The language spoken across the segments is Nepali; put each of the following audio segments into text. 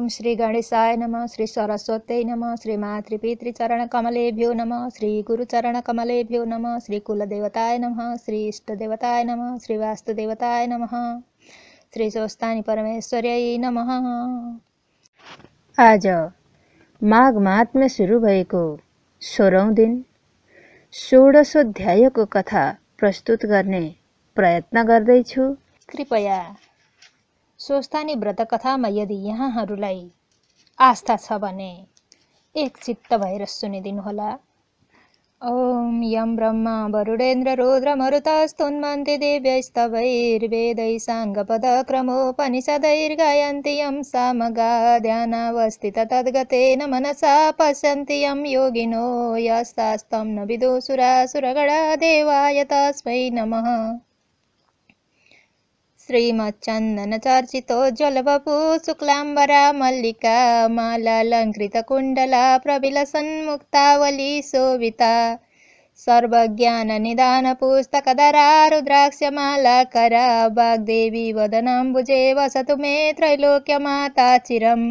ओम श्री गणेशाय नम श्री सरस्वत्यै नम श्री मातृपितृचरण कमलेभ्यो नम श्री गुरुचरण कमलेभ्यो नम श्री कुलदेवताय नम श्री इष्टदेवताय नम श्री वास्तुदेवताय नम श्री स्वस्तानी परमेश्वर्य नम आज माघ महात्म्य सुरु भएको सोह्रौँ दिन षोडशोध्यायको कथा प्रस्तुत गर्ने प्रयत्न गर्दैछु कृपया स्वस्थानी व्रतकथामा यदि यहाँहरूलाई आस्था छ भने एक चित्त भएर सुनिदिनुहोला ओम यम ब्रह्म वरुडेन्द्र रुद्रमरुतस्तुन्वन्ति दिव्यैस्तवैर्वेदै क्रमोपनिषदैर्गायन्ति यं सामगा ध्यानावस्थित तद्गतेन मनसा पश्यन्ति यं योगिनो यस्तास्तं न विदुसुरासुरगणा देवाय तस्मै नमः श्रीमच्चन्दनचर्चितो शुक्लाम्बरा मल्लिका मालालङ्कृतकुण्डला प्रबिलसन्मुक्तावली शोभिता सर्वज्ञाननिदानपुस्तकधरा रुद्राक्षमालाकरा वाग्देवी वदनाम्बुजे वसतु मे त्रैलोक्यमाता चिरम्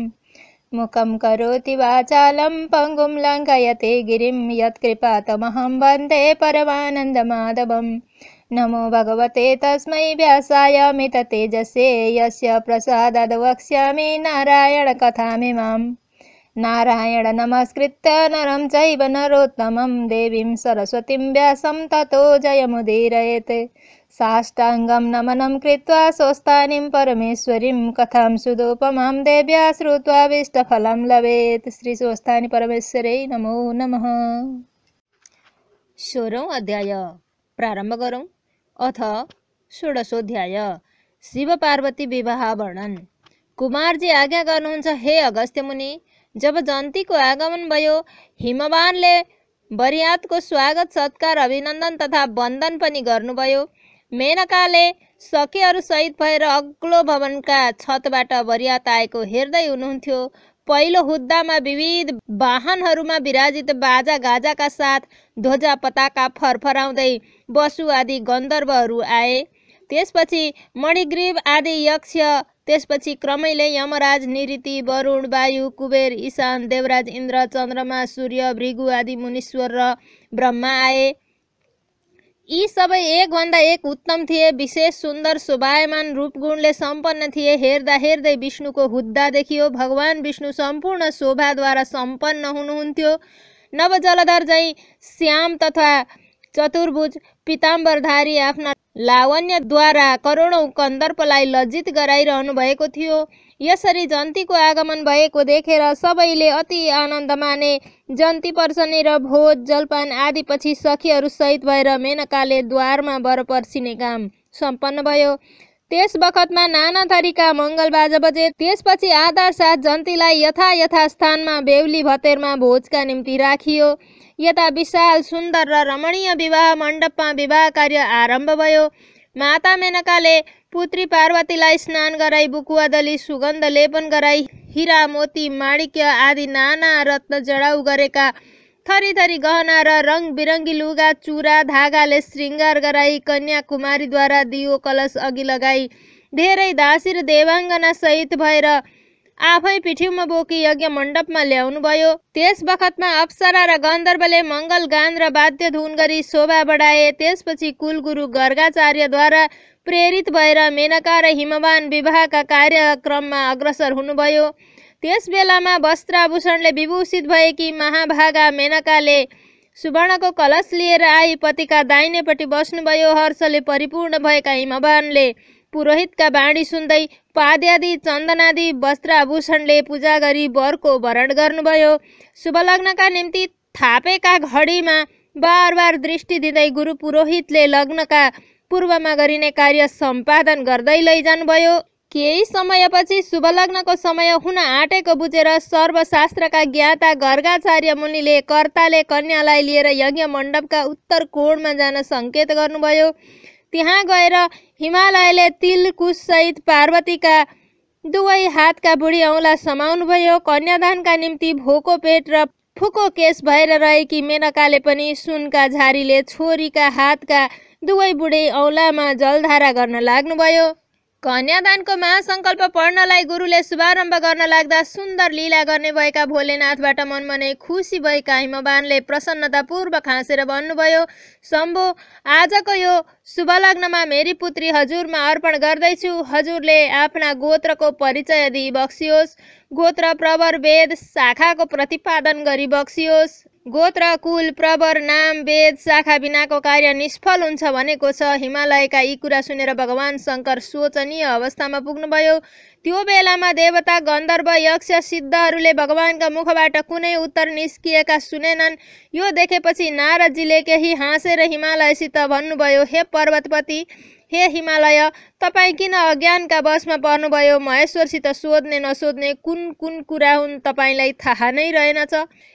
मुखं करोति वाचालं पङ्गुं लङ्कयति गिरिं यत्कृपातमहं वन्दे परमानन्दमाधवम् नमो भगवते तस्मै व्यासाय मिततेजसे यस्य प्रसादाद्वक्ष्यामि नारायणकथामिमाम् नारायण नमस्कृत्य नरं चैव नरोत्तमं देवीं सरस्वतीं व्यासं ततो जयमुदीरयेत् साष्टाङ्गं नमनं कृत्वा कथा परमेश्वरीं दिव्या श्रुवा विष्टफल लवेत श्री श्रीस्वस्थानि परमेश्वरै नमो नमः सोरौँ अध्याय प्रारम्भ गरौँ अथ षोडशोध्याय शिव पार्वती विवाह वर्णन कुमारजी आज्ञा गर्नुहुन्छ हे अगस्त्य मुनि जब जन्तीको आगमन भयो हिमवानले बरियातको स्वागत सत्कार अभिनन्दन तथा वन्दन पनि गर्नुभयो मेनकाले सहित भएर अग्लो भवनका छतबाट बरियात आएको हेर्दै हुनुहुन्थ्यो पहिलो हुद्दामा विविध वाहनहरूमा विराजित बाजा गाजाका साथ ध्वजा पताका फरफराउँदै बसु आदि गन्धर्वहरू आए त्यसपछि मणिग्रीव आदि यक्ष त्यसपछि क्रमैले यमराज निरीति वरुण वायु कुबेर ईशान देवराज इन्द्र चन्द्रमा सूर्य भृगु आदि मुनीश्वर र ब्रह्मा आए यी सबै एकभन्दा एक उत्तम थिए विशेष सुन्दर शोभायमान रूपगुणले सम्पन्न थिए हेर्दा हेर्दै विष्णुको हुद्दा देखियो भगवान् विष्णु सम्पूर्ण शोभाद्वारा सम्पन्न हुनुहुन्थ्यो नवजलधर झैँ श्याम तथा चतुर्भुज पिताम्बरधारी आफ्ना लावण्यद्वारा करोडौँ कन्दर्पलाई लज्जित गराइरहनु भएको थियो यसरी जन्तीको आगमन भएको देखेर सबैले अति आनन्द माने जन्ती र भोज जलपान आदिपछि सखीहरूसहित भएर मेनकाले द्वारमा बर पर्सिने काम सम्पन्न भयो त्यस बखतमा नाना थरीका बाजा बजे त्यसपछि आधार साथ जन्तीलाई यथा यथा स्थानमा बेहुली भतेरमा भोजका निम्ति राखियो यता विशाल सुन्दर र रमणीय विवाह मण्डपमा विवाह कार्य आरम्भ भयो माता मेनकाले पुत्री पार्वतीलाई स्नान गराई बुकुवादली सुगन्ध लेपन गराई हिरा मोती माणिक्य आदि नाना रत्न जडाउ गरेका थरी थरी गहना र रङ बिरङ्गी लुगा चुरा धागाले श्रृङ्गार गराई कन्याकुमारीद्वारा दियो कलश अघि लगाई धेरै दासी र देवाङ्गना सहित भएर आफै पिठीमा बोकी यज्ञ मण्डपमा ल्याउनुभयो त्यस बखतमा अप्सरा र गन्धर्वले मङ्गल गान र वाद्य धुन गरी शोभा बढाए त्यसपछि कुलगुरु गर्गाचार्यद्वारा प्रेरित भएर मेनका र हिमवान विवाहका कार्यक्रममा अग्रसर हुनुभयो त्यस बेलामा वस्त्राभूषणले विभूषित भएकी महाभागा मेनकाले सुवर्णको कलश लिएर आई पतिका दाहिनेपट्टि बस्नुभयो हर्षले परिपूर्ण भएका हिमवानले पुरोहितका बाणी सुन्दै पाद्यादि चन्दनादि वस्त्राभूषणले पूजा गरी वरको वरण गर्नुभयो शुभलग्नका निम्ति थापेका घडीमा बार बार दृष्टि दिँदै गुरु पुरोहितले लग्नका पूर्वमा गरिने कार्य सम्पादन गर्दै लैजानुभयो केही समयपछि शुभलग्नको समय हुन आँटेको बुझेर सर्वशास्त्रका ज्ञाता गर्गाचार्य मुनिले कर्ताले कन्यालाई लिएर यज्ञ मण्डपका उत्तर कोणमा जान सङ्केत गर्नुभयो त्यहाँ गएर हिमालयले तिलकुशसहित पार्वतीका दुवै हातका बुढी औँला समाउनुभयो कन्यादानका निम्ति भोको पेट र फुको केस भएर रहेकी मेनकाले पनि सुनका झारीले छोरीका हातका दुवै बुढी औँलामा जलधारा गर्न लाग्नुभयो कन्यादानको महासङ्कल्प पढ्नलाई गुरुले शुभारम्भ गर्न लाग्दा सुन्दर लीला गर्ने भएका भोलेनाथबाट मनमनै खुसी भएका हिमवानले प्रसन्नतापूर्वक हाँसेर भन्नुभयो शम्भु आजको यो शुभलग्नमा मेरी पुत्री हजुरमा अर्पण गर्दैछु हजुरले आफ्ना गोत्रको परिचय दिइ बक्सियोस् गोत्र प्रवर वेद शाखाको प्रतिपादन गरी बक्सियोस् गोत्र कुल प्रवर नाम वेद शाखा बिनाको कार्य निष्फल हुन्छ भनेको छ हिमालयका यी कुरा सुनेर भगवान् शङ्कर शोचनीय अवस्थामा पुग्नुभयो त्यो बेलामा देवता गन्धर्व यक्ष सिद्धहरूले भगवान्का मुखबाट कुनै उत्तर निस्किएका सुनेनन् यो देखेपछि नारदजीले केही हाँसेर हिमालयसित भन्नुभयो हे पर्वतपति हे हिमालय तपाईँ किन अज्ञानका वशमा पर्नुभयो महेश्वरसित सोध्ने नसोध्ने कुन कुन कुरा हुन् तपाईँलाई थाहा नै रहेनछ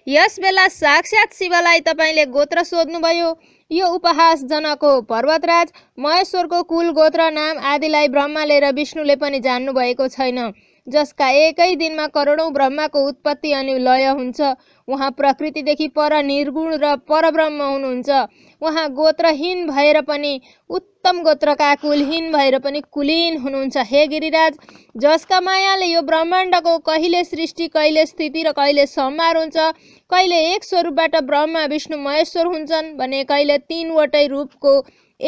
यस बेला साक्षात् शिवलाई तपाईँले गोत्र सोध्नुभयो यो उपहासजनक हो पर्वतराज महेश्वरको कुल गोत्र नाम आदिलाई ब्रह्माले र विष्णुले पनि जान्नुभएको छैन जसका एकै दिनमा करोडौँ ब्रह्माको उत्पत्ति अनि लय हुन्छ उहाँ प्रकृतिदेखि पर निर्गुण र परब्रह्म हुनुहुन्छ उहाँ गोत्रहीन भएर पनि उत् उत्तम गोत्रका कुलहीन भएर पनि कुलीन हुनुहुन्छ हे गिरिराज जसका मायाले यो ब्रह्माण्डको कहिले सृष्टि कहिले स्थिति र कहिले सम्हार हुन्छ कहिले एक स्वरूपबाट ब्रह्मा विष्णु महेश्वर हुन्छन् भने कहिले तिनवटै रूपको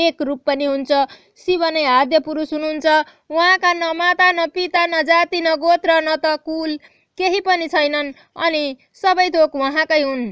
एक रूप पनि हुन्छ शिव नै आद्य पुरुष हुनुहुन्छ उहाँका न माता न पिता न जाति न गोत्र न त कुल केही पनि छैनन् अनि सबै थोक उहाँकै हुन्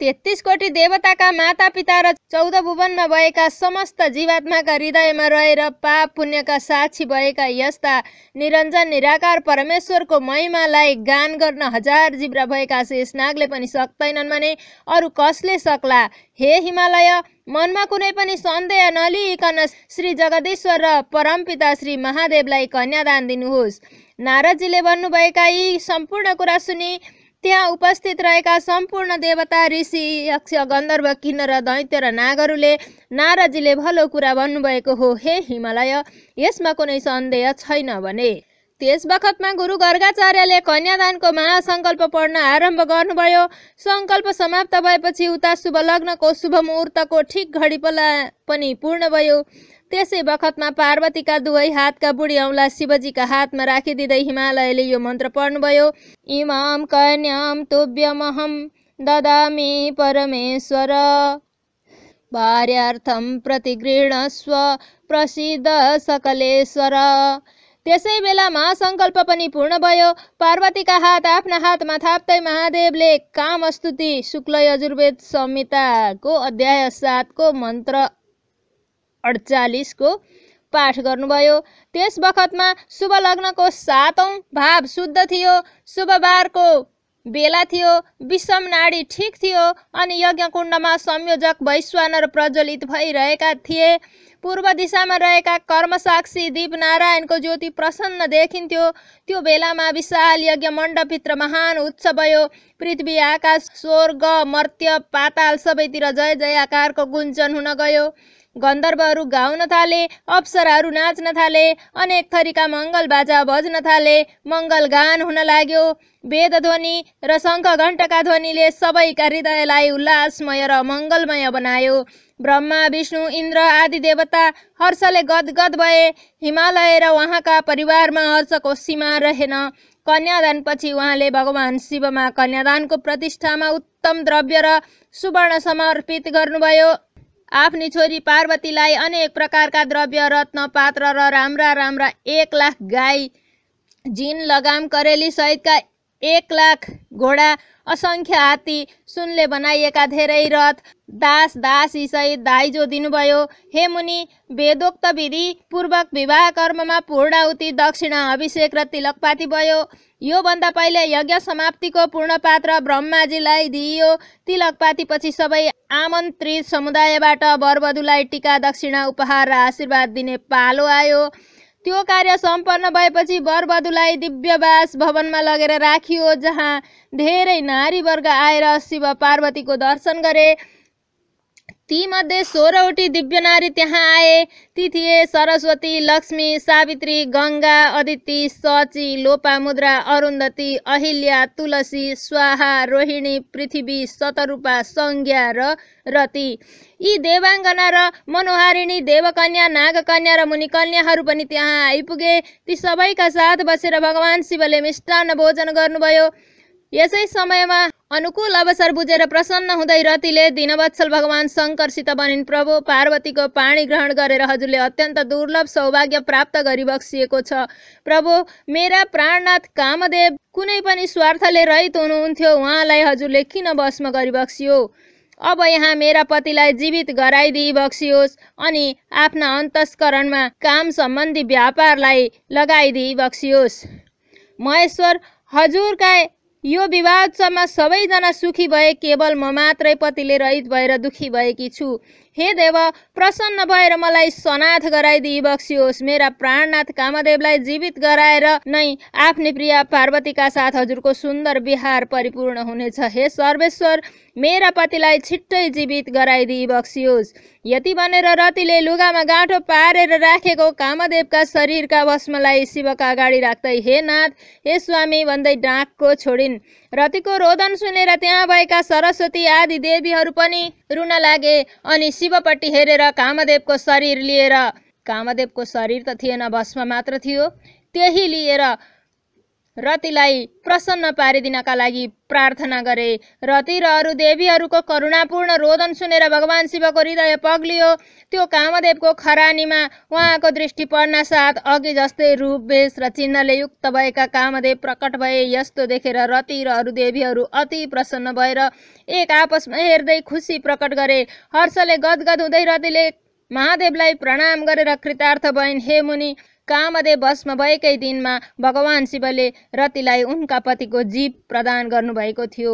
तेत्तिस कोटी देवताका माता पिता र चौध भुवनमा भएका समस्त जीवात्माका हृदयमा रहेर पाप पुण्यका साक्षी भएका यस्ता निरञ्जन निराकार परमेश्वरको महिमालाई गान गर्न हजार जिब्रा भएका शेषनागले पनि सक्दैनन् भने अरू कसले सक्ला हे हिमालय मनमा कुनै पनि सन्देह नलिइकन श्री जगदीश्वर र परमपिता श्री महादेवलाई कन्यादान दिनुहोस् नारदजीले भन्नुभएका यी सम्पूर्ण कुरा सुनि त्यहाँ उपस्थित रहेका सम्पूर्ण देवता ऋषि यक्ष गन्धर्व किन्नर दैत्य र नागहरूले नाराजीले भलो कुरा भन्नुभएको हो हे हिमालय यसमा कुनै सन्देह छैन भने त्यस बखतमा गुरु गर्गाचार्यले कन्यादानको महासङ्कल्प पढ्न आरम्भ गर्नुभयो सङ्कल्प समाप्त भएपछि उता शुभ लग्नको शुभ मुहुर्तको ठिक घडी पला पनि पूर्ण भयो त्यसै बखतमा पार्वतीका दुवै हातका बुढी औँला शिवजीका हातमा राखिदिँदै हिमालयले यो मन्त्र पढ्नुभयो इमाम कन्याम तुभ्यमहम ददामी परमेश्वर भार्यार्थम प्रतिगृहस्व प्रसिद्ध सकलेश्वर त्यसै बेला महासङ्कल्प पनि पूर्ण भयो पार्वतीका हात आफ्ना हातमा थाप्दै महादेवले काम स्तुति शुक्ल यजुर्वेद संहिताको अध्याय सातको मन्त्र अडचालिसको पाठ गर्नुभयो त्यस बखतमा शुभ लग्नको सातौँ भाव शुद्ध थियो शुभबारको बेला थियो विषम नाडी ठिक थियो अनि यज्ञकुण्डमा संयोजक वैश्वानर प्रज्वलित भइरहेका थिए पूर्व दिशामा रहेका कर्मसाक्षी दीपनारायणको ज्योति प्रसन्न देखिन्थ्यो त्यो बेलामा विशाल यज्ञ मण्डपभित्र महान भयो पृथ्वी आकाश स्वर्ग मर्त्य पाताल सबैतिर जय जयाकारको गुञ्जन हुन गयो गन्धर्वहरू गाउन थाले अप्सराहरू नाच्न थाले अनेक थरीका मङ्गल बाजा बज्न थाले मङ्गल गान हुन लाग्यो वेद ध्वनि र घण्टका ध्वनिले सबैका हृदयलाई उल्लासमय र मङ्गलमय बनायो ब्रह्मा विष्णु इन्द्र आदि देवता हर्षले गदगद भए हिमालय र उहाँका परिवारमा हर्षको सीमा रहेन कन्यादानपछि उहाँले भगवान शिवमा कन्यादानको प्रतिष्ठामा उत्तम द्रव्य र सुवर्ण समर्पित गर्नुभयो आफ्नी छोरी पार्वतीलाई अनेक प्रकारका द्रव्य रत्न पात्र र राम्रा राम्रा एक लाख गाई जिन लगाम करेली सहितका एक लाख घोडा असङ्ख्य हात्ती सुनले बनाइएका धेरै रथ दास दासी सहित दाइजो दिनुभयो हे मुनि वेदोक्त विधि पूर्वक विवाह कर्ममा पूर्णाहुति दक्षिणा अभिषेक र तिलकपाती भयो योभन्दा पहिले यज्ञ समाप्तिको पूर्ण पात्र ब्रह्माजीलाई दिइयो तिलक पातीपछि सबै आमन्त्रित समुदायबाट बरबधुलाई टिका दक्षिणा उपहार र आशीर्वाद दिने पालो आयो त्यो कार्य सम्पन्न भएपछि बरबधुलाई दिव्यवास भवनमा लगेर राखियो जहाँ धेरै नारीवर्ग आएर शिव पार्वतीको दर्शन गरे ती मध्ये सोह्रवटी दिव्य नारी त्यहाँ आए ती थिए सरस्वती लक्ष्मी सावित्री गङ्गा अदिति सची लोपामुद्रा अरुन्धती अहिल्या तुलसी स्वाहा रोहिणी पृथ्वी सतरूपा संज्ञा र रती यी देवाङ्गना र मनोहारिणी देवकन्या नागकन्या र मुनिकन्याहरू पनि त्यहाँ आइपुगे ती सबैका साथ बसेर भगवान् शिवले मिष्टान्न भोजन गर्नुभयो यसै समयमा अनुकूल अवसर बुझेर प्रसन्न हुँदै रतिले दिनवत्सल भगवान शङ्करसित बनिन् प्रभु पार्वतीको पाणी ग्रहण गरेर हजुरले अत्यन्त दुर्लभ सौभाग्य प्राप्त गरी छ प्रभु मेरा प्राणनाथ कामदेव कुनै पनि स्वार्थले रहित हुनुहुन्थ्यो उहाँलाई हजुरले किन भस्म गरिबक्सियो अब यहाँ मेरा पतिलाई जीवित गराइदिई बक्सियोस् अनि आफ्ना अन्तस्करणमा काम सम्बन्धी व्यापारलाई लगाइदिई बक्सियोस् महेश्वर हजुरका यो विवादसम्म सबैजना सुखी भए केवल म मात्रै पतिले रहित भएर दुखी भएकी छु हे देव प्रसन्न भएर मलाई सनाथ गराइदिई बक्सियोस् मेरा प्राणनाथ कामदेवलाई जीवित गराएर नै आफ्नै प्रिय पार्वतीका साथ हजुरको सुन्दर विहार परिपूर्ण हुनेछ हे सर्वेश्वर मेरा पतिलाई छिट्टै जीवित गराइदिई बक्सियोस् यति भनेर रतिले लुगामा गाँठो पारेर राखेको कामदेवका शरीरका भस्मलाई शिवका अगाडि राख्दै हे नाथ हे स्वामी भन्दै डाँकको छोडिन् रतिको रोदन सुनेर त्यहाँ भएका सरस्वती आदि देवीहरू पनि रुन लागे अनि शिवपट्टि हेरेर कामदेवको शरीर लिएर कामदेवको शरीर त थिएन भस्म मात्र थियो त्यही लिएर रतिलाई प्रसन्न पारिदिनका लागि प्रार्थना गरे रति र अरू देवीहरूको करुणापूर्ण रोदन सुनेर भगवान् शिवको हृदय पग्लियो त्यो कामदेवको खरानीमा उहाँको दृष्टि पर्न साथ अघि जस्तै रूप वेश र चिन्हले युक्त भएका कामदेव प्रकट भए यस्तो देखेर रति र अरू देवीहरू अति प्रसन्न भएर एक आपसमा हेर्दै खुसी प्रकट गरे हर्षले गदगद हुँदै रतिले महादेवलाई प्रणाम गरेर कृतार्थ भइन् हे मुनि कामदे भस्म भएकै दिनमा भगवान शिवले रतिलाई उनका पतिको जीव प्रदान गर्नुभएको थियो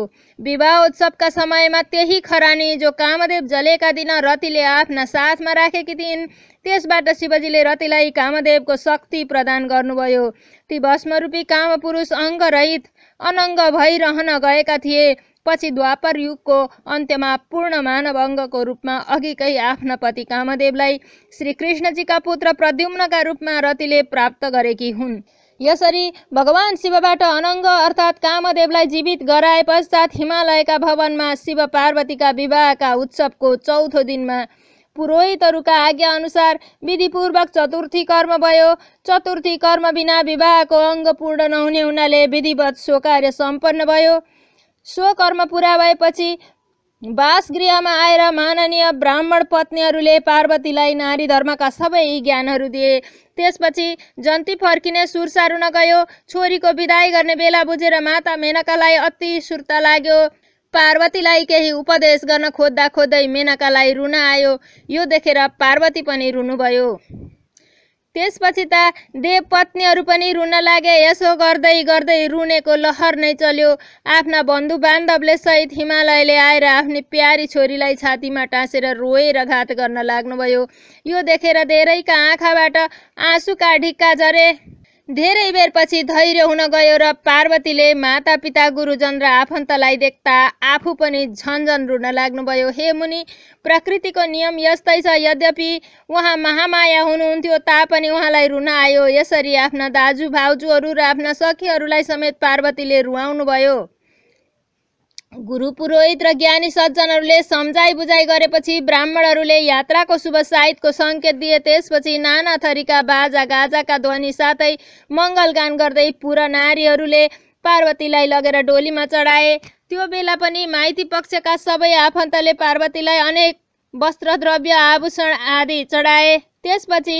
विवाह उत्सवका समयमा त्यही खरानी जो कामदेव जलेका दिन रतिले आफ्ना साथमा राखेकी थिइन् त्यसबाट शिवजीले रतिलाई कामदेवको शक्ति प्रदान गर्नुभयो ती भस्मरूपी कामपुरुष अङ्गरहित अनङ्ग भइरहन गएका थिए पछि द्वापर युगको अन्त्यमा पूर्ण मानव अङ्गको रूपमा अघिकै आफ्ना पति कामदेवलाई श्रीकृष्णजीका पुत्र प्रद्युम्नका रूपमा रतिले प्राप्त गरेकी हुन् यसरी भगवान् शिवबाट अनङ्ग अर्थात् कामदेवलाई जीवित गराए पश्चात हिमालयका भवनमा शिव पार्वतीका विवाहका उत्सवको चौथो दिनमा पुरोहितहरूका आज्ञा अनुसार विधिपूर्वक चतुर्थी कर्म भयो चतुर्थी कर्म बिना विवाहको अङ्ग पूर्ण नहुने हुनाले विधिवत स्वकार्य सम्पन्न भयो सो कर्म पुरा भएपछि गृहमा आएर माननीय ब्राह्मण पत्नीहरूले पार्वतीलाई नारी धर्मका सबै ज्ञानहरू दिए त्यसपछि जन्ती फर्किने सुर गयो छोरीको विदाई गर्ने बेला बुझेर माता मेनकालाई अति सुर्ता लाग्यो पार्वतीलाई केही उपदेश गर्न खोज्दा खोज्दै मेनकालाई रुन आयो यो देखेर पार्वती पनि रुनुभयो त्यसपछि त देवपत्नीहरू पनि रुन लागे यसो गर्दै गर्दै रुनेको लहर नै चल्यो आफ्ना बन्धु बान्धवले सहित हिमालयले आएर आफ्नो प्यारी छोरीलाई छातीमा टाँसेर रोएर घात गर्न लाग्नुभयो यो देखेर धेरैका आँखाबाट आँसुका ढिक्का झरे धेरै बेरपछि धैर्य हुन गयो र पार्वतीले मातापिता गुरुजन र आफन्तलाई देख्दा आफू पनि झन्झन रुन लाग्नुभयो हे मुनि प्रकृतिको नियम यस्तै छ यद्यपि उहाँ महामाया हुनुहुन्थ्यो तापनि उहाँलाई रुन आयो यसरी आफ्ना दाजु भाउजूहरू र आफ्ना सखीहरूलाई समेत पार्वतीले रुवाउनुभयो गुरु पुरोहित र ज्ञानी सज्जनहरूले सम्झाइ बुझाइ गरेपछि ब्राह्मणहरूले यात्राको शुभ साइतको सङ्केत दिए त्यसपछि नाना थरीका बाजा गाजाका ध्वनि साथै मङ्गल गान गर्दै पुरा नारीहरूले पार्वतीलाई लगेर डोलीमा चढाए त्यो बेला पनि माइती पक्षका सबै आफन्तले पार्वतीलाई अनेक वस्त्र द्रव्य आभूषण आदि चढाए त्यसपछि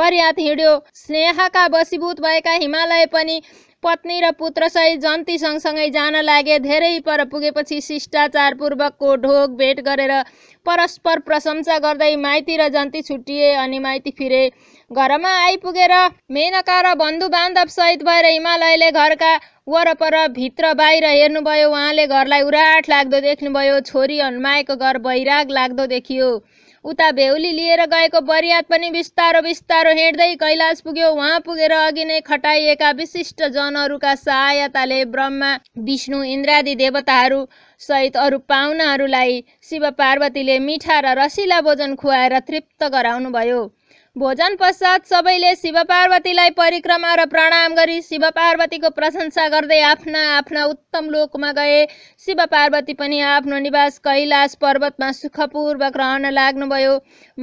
बरियात हिँड्यो स्नेहका बसीभूत भएका हिमालय पनि पत्नी र पुत्र सहित जन्ती सँगसँगै जान लागे धेरै पर पुगेपछि शिष्टाचारपूर्वकको ढोक भेट गरेर परस्पर प्रशंसा गर्दै माइती र जन्ती छुट्टिए अनि माइती फिरे घरमा आइपुगेर मेनका र बन्धु बान्धव सहित भएर हिमालयले घरका वरपर भित्र बाहिर हेर्नुभयो उहाँले घरलाई उराट लाग्दो देख्नुभयो छोरी हन्माएको घर वैराग लाग्दो देखियो उता भेउली लिएर गएको बरियात पनि बिस्तारो बिस्तारो हिँड्दै कैलाश पुग्यो उहाँ पुगेर अघि नै खटाइएका विशिष्ट जनहरूका सहायताले ब्रह्मा विष्णु इन्द्रादि देवताहरू सहित अरू पाहुनाहरूलाई शिव पार्वतीले मिठा र रसिला भोजन खुवाएर तृप्त गराउनुभयो भोजन पश्चात सबैले शिवपार्वतीलाई परिक्रमा र प्रणाम गरी शिवपार्वतीको प्रशंसा गर्दै आफ्ना आफ्ना उत्तम लोकमा गए शिव पार्वती पनि आफ्नो निवास कैलाश पर्वतमा सुखपूर्वक रहन लाग्नुभयो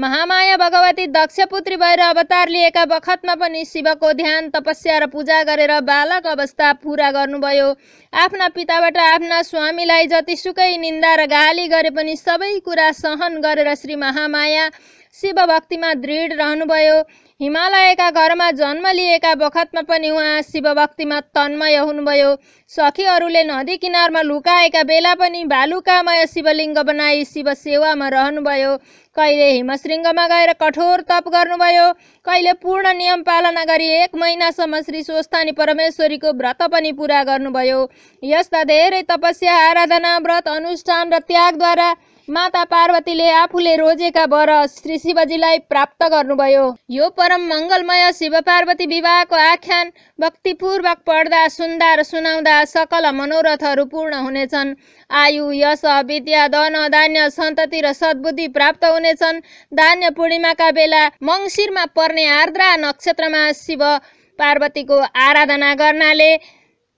महामाया भगवती दक्षपुत्री भएर अवतार लिएका बखतमा पनि शिवको ध्यान तपस्या र पूजा गरेर बालक अवस्था पुरा गर्नुभयो आफ्ना पिताबाट आफ्ना स्वामीलाई जतिसुकै निन्दा र गाली गरे पनि सबै कुरा सहन गरेर श्री महामाया शिव भक्तिमा दृढ रहनुभयो हिमालयका घरमा जन्म लिएका बखतमा पनि उहाँ शिवभक्तिमा तन्मय हुनुभयो सखीहरूले नदी किनारमा लुकाएका बेला पनि भालुकामय शिवलिङ्ग बनाई शिव सेवामा रहनुभयो कहिले हिमशृङ्गमा गएर कठोर तप गर्नुभयो कहिले पूर्ण नियम पालना गरी एक महिनासम्म श्री स्वस्थानी परमेश्वरीको व्रत पनि पुरा गर्नुभयो यस्ता धेरै तपस्या आराधना व्रत अनुष्ठान र त्यागद्वारा माता पार्वतीले आफूले रोजेका वर श्री शिवजीलाई प्राप्त गर्नुभयो यो परम मङ्गलमय शिव पार्वती विवाहको आख्यान भक्तिपूर्वक पढ्दा सुन्दा र सुनाउँदा सकल मनोरथहरू पूर्ण हुनेछन् आयु यश विद्या धन धान्य सन्तति र सद्बुद्धि प्राप्त हुनेछन् धान्य पूर्णिमाका बेला मङ्सिरमा पर्ने आर्द्रा नक्षत्रमा शिव पार्वतीको आराधना गर्नाले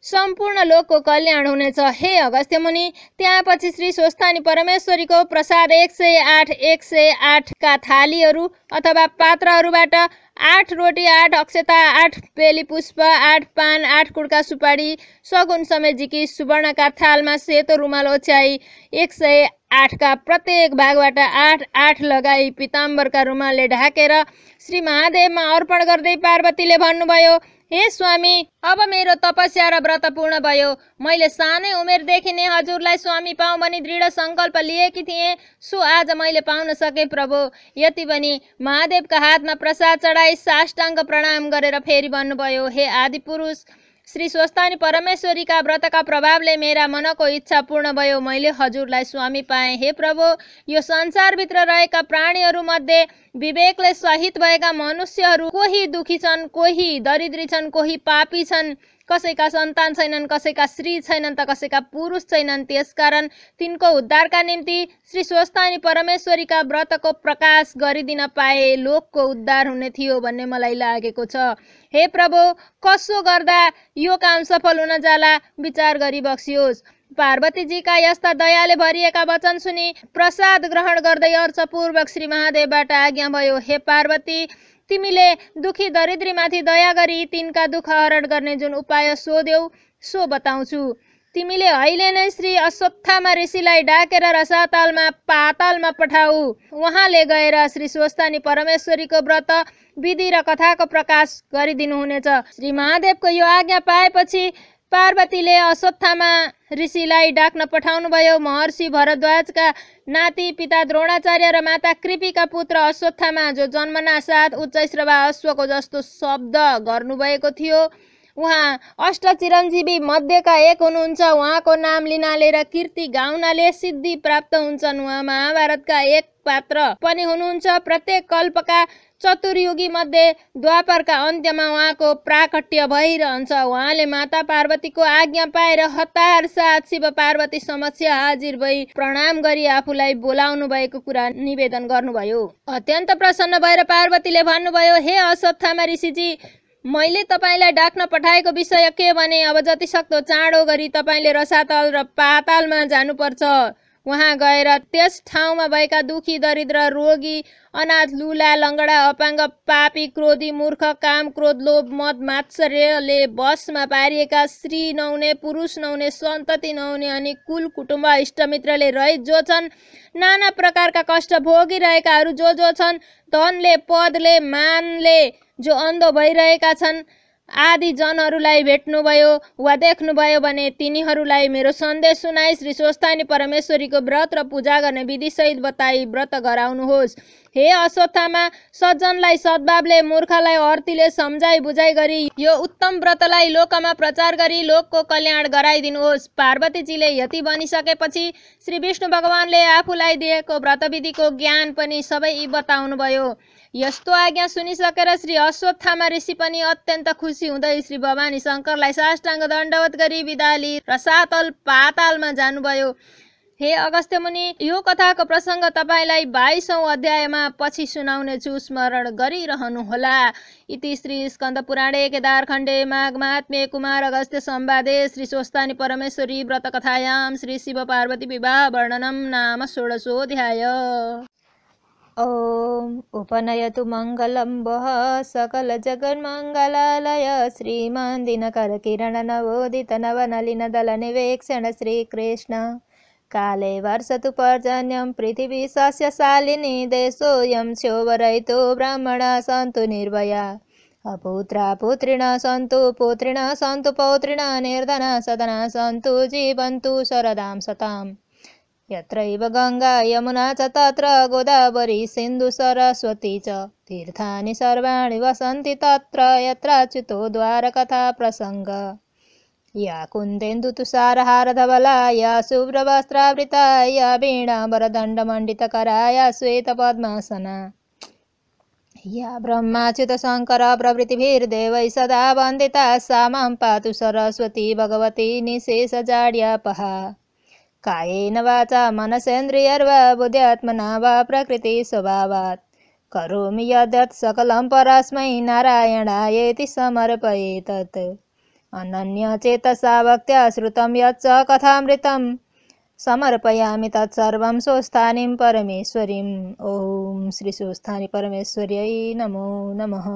सम्पूर्ण लोकको कल्याण हुनेछ हे अगस्त्य मुनि त्यहाँपछि श्री स्वस्थानी परमेश्वरीको प्रसाद एक सय आठ एक सय आठका थालीहरू अथवा पात्रहरूबाट आठ रोटी आठ अक्षता आठ पेली पुष्प आठ पान आठ कुर्का सुपारी सगुन समय झिकी सुवर्णका थालमा सेतो रुमाल ओछ्याई एक सय आठका प्रत्येक भागबाट आठ आठ लगाई पिताम्बरका रुमालले ढाकेर श्री महादेवमा अर्पण गर्दै पार्वतीले भन्नुभयो हे स्वामी अब मेरो तपस्या र व्रत पूर्ण भयो मैले सानै उमेरदेखि नै हजुरलाई स्वामी पाऊँ भनी दृढ सङ्कल्प लिएकी थिएँ सो आज मैले पाउन सकेँ प्रभु यति पनि महादेवका हातमा प्रसाद चढाई साष्टाङ्ग प्रणाम गरेर फेरि भन्नुभयो हे आदि पुरुष श्री स्वस्थानी परमेश्वरीका व्रतका प्रभावले मेरा मनको इच्छा पूर्ण भयो मैले हजुरलाई स्वामी पाएँ हे प्रभु यो संसारभित्र रहेका प्राणीहरूमध्ये विवेकले सहित भएका मनुष्यहरू कोही दुखी छन् कोही दरिद्री छन् कोही पापी छन् कसैका सन्तान छैनन् कसैका श्री छैनन् त कसैका पुरुष छैनन् त्यसकारण तिनको उद्धारका निम्ति श्री स्वस्थानी परमेश्वरीका व्रतको प्रकाश गरिदिन पाए लोकको उद्धार हुने थियो भन्ने मलाई लागेको छ हे प्रभु कसो गर्दा यो काम सफल हुन जाला विचार गरी बक्सियोस् पार्वतीजीका यस्ता दयाले भरिएका वचन सुनि प्रसाद ग्रहण गर्दै अर्चपूर्वक श्री महादेवबाट आज्ञा भयो हे पार्वती तिमीले दुखी दरिद्रीमाथि दया गरी तिनका दुःख हरण गर्ने जुन उपाय सोध्यौ सो बताउँछु तिमीले अहिले नै श्री अश्वत्थामा ऋषिलाई डाकेर रसातालमा पातालमा पठाऊ उहाँले गएर श्री स्वस्तानी परमेश्वरीको व्रत विधि र कथाको प्रकाश गरिदिनुहुनेछ श्री महादेवको यो आज्ञा पाएपछि पार्वतीले अश्वत्थामा ऋषिलाई डाक्न पठाउनुभयो महर्षि भरद्वाजका नाति पिता द्रोणाचार्य र माता कृपिका पुत्र अश्वत्थामा जो जन्मना साथ उच्च श्रवा अश्वको जस्तो शब्द गर्नुभएको थियो उहाँ अष्ट चिरञ्जीवी मध्येका एक हुनुहुन्छ उहाँको नाम लिनाले र कीर्ति गाउनाले सिद्धि प्राप्त हुन्छन् उहाँ महाभारतका एक पात्र पनि हुनुहुन्छ प्रत्येक कल्पका चतुर्युगी मध्ये द्वापरका अन्त्यमा उहाँको प्राकट्य भइरहन्छ उहाँले माता पार्वतीको आज्ञा पाएर हतार साथ शिव पार्वती समक्ष हाजिर भई प्रणाम गरी आफूलाई बोलाउनु भएको कुरा निवेदन गर्नुभयो अत्यन्त प्रसन्न भएर पार्वतीले भन्नुभयो हे अश्वत्थामा ऋषिजी मैले तपाईँलाई डाक्न पठाएको विषय के भने अब जतिसक्दो चाँडो गरी तपाईँले रसातल र पातालमा जानुपर्छ उहाँ गएर त्यस ठाउँमा भएका दुखी दरिद्र रोगी अनाथ लुला लङ्गडा अपाङ्ग पापी क्रोधी मूर्ख काम क्रोध लोभ मद मात्सर्यले बसमा पारिएका स्त्री नहुने पुरुष नहुने सन्तति नहुने अनि कुल कुटुम्ब इष्टमित्रले रहित जो छन् नाना प्रकारका कष्ट भोगिरहेकाहरू जो जो छन् धनले पदले मानले जो अन्ध भइरहेका छन् आदि जनहरूलाई भेट्नुभयो वा देख्नुभयो भने तिनीहरूलाई मेरो सन्देश सुनाई श्री स्वस्थानी परमेश्वरीको व्रत र पूजा गर्ने विधिसहित बताई व्रत गराउनुहोस् हे अश्वत्थामा सज्जनलाई सद्भावले मूर्खलाई अर्तीले सम्झाइ बुझाइ गरी यो उत्तम व्रतलाई लोकमा प्रचार गरी लोकको कल्याण गराइदिनुहोस् पार्वतीजीले यति बनिसकेपछि श्री विष्णु भगवान्ले आफूलाई दिएको व्रतविधिको ज्ञान पनि सबै यी बताउनुभयो यस्तो आज्ञा सुनिसकेर श्री अश्वत्थामा ऋषि पनि अत्यन्त खुसी हुँदै श्री भवानी शङ्करलाई साष्टाङ्ग दण्डवत गरी बिदा लिई र सातल पातालमा जानुभयो हे अगस्त्य मुनि यो कथाको प्रसङ्ग तपाईँलाई बाइसौँ अध्यायमा पछि सुनाउनेछु स्मरण गरिरहनुहोला इति श्री स्कन्दपुराणे केदारखण्डे माघमात्मे कुमार अगस्त्य सम्वादे श्री स्वस्तानी परमेश्वरी व्रत कथायाम श्री शिव पार्वती विवाह वर्णनम नाम षोडशोऽध्याय ॐ उपनयतु मङ्गलं वः सकलजगन्मङ्गलालय श्रीमान् दिनकरकिरणनवोदितनवनलिनदलनिवेक्षण श्रीकृष्ण काले वर्षतु पर्जन्यं पृथिवी शालिनी देशोऽयं स्योवरयितो ब्राह्मणा सन्तु निर्भया अपुत्रा पुत्रिण सन्तु पुत्रिण सन्तु पौत्रिण निर्धन सदना सन्तु जीवन्तु शरदां सताम् यत्रैव गङ्गा यमुना च तत्र गोदावरी सिन्धु सरस्वती च तीर्थानि सर्वाणि वसन्ति तत्र यत्राच्युतो द्वारकथा प्रसङ्ग या कुन्देन्दुतुसारहारधबलाय शुभ्रवस्त्रावृताय या श्वेतपद्मासना या ब्रह्माच्युतशङ्करप्रभृतिभिर्देवै सदा वन्दिता सा मां पातु सरस्वती भगवती निशेषजाड्यापहा कायेन वाचा मनसेन्द्रियर्वा बुद्ध्यात्मना वा प्रकृतिस्वभावात् करोमि यद्यत् सकलं परास्मै नारायणायेति समर्पये अनन्यचेतसा भक्त्या श्रुतं यच्च कथामृतं समर्पयामि तत्सर्वं स्वस्थानीं परमेश्वरीम् ॐ श्री स्वस्थानी परमेश्वर्यै नमो नमः